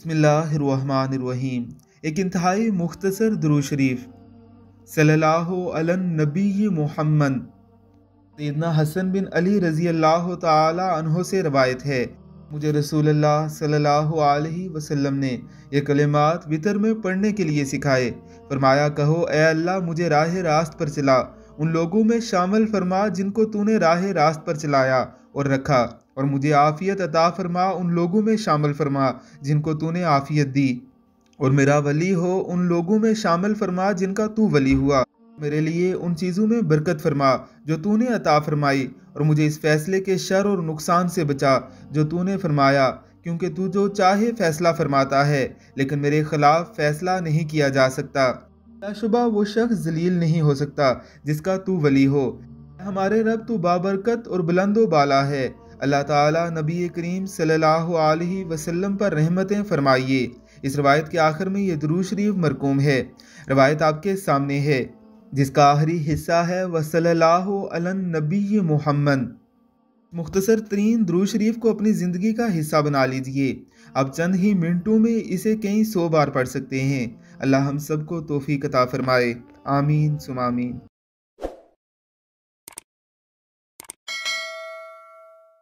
बसमिल्लाम एक इंतहाई मुख्तसर दरू शरीफ सल्लाबी मोहम्मद सैदना हसन बिन अली रज़ी अल्लाह तहों से रवायत है मुझे रसूल सल्लल्लाहु अलैहि वसल्लम ने ये कलिमात वितर में पढ़ने के लिए सिखाए फरमाया कहो ए अल्लाह मुझे राह रास्त पर चला उन लोगों में शामिल फरमा जिनको तूने राह रास्त पर चलाया और रखा और मुझे आफ़ियत अता फरमा उन लोगों में शामिल फरमा जिनको तूने आफ़ियत दी और मेरा वली हो उन लोगों में शामिल फरमा जिनका तू वली हुआ मेरे लिए उन चीज़ों में बरकत फरमा जो तूने अता फरमाई और मुझे इस फैसले के शर और नुकसान से बचा जो तूने फरमाया क्योंकि तू जो चाहे फ़ैसला फरमाता है लेकिन मेरे ख़िलाफ़ फ़ैसला नहीं किया जा सकता लाशुबा वो शख्स जलील नहीं हो सकता जिसका तू वली हो हमारे रब तू बाबरकत और बुलंदो बाला है अल्लाह ताला नबी करीम सल्लल्लाहु अलैहि वसल्लम पर रहमतें फरमाइए इस रवायत के आखिर में यह दरू शरीफ मरकूम है रवायत आपके सामने है जिसका आखिरी हिस्सा है वसल्ला नबी मोहम्मद मुख्तसर तरीन दरू शरीफ को अपनी ज़िंदगी का हिस्सा बना लीजिए आप चंद ही मिनटों में इसे कई सौ बार पढ़ सकते हैं अल्लाह हम सबको तोफ़ी कता फरमाए आमीन सुमामीन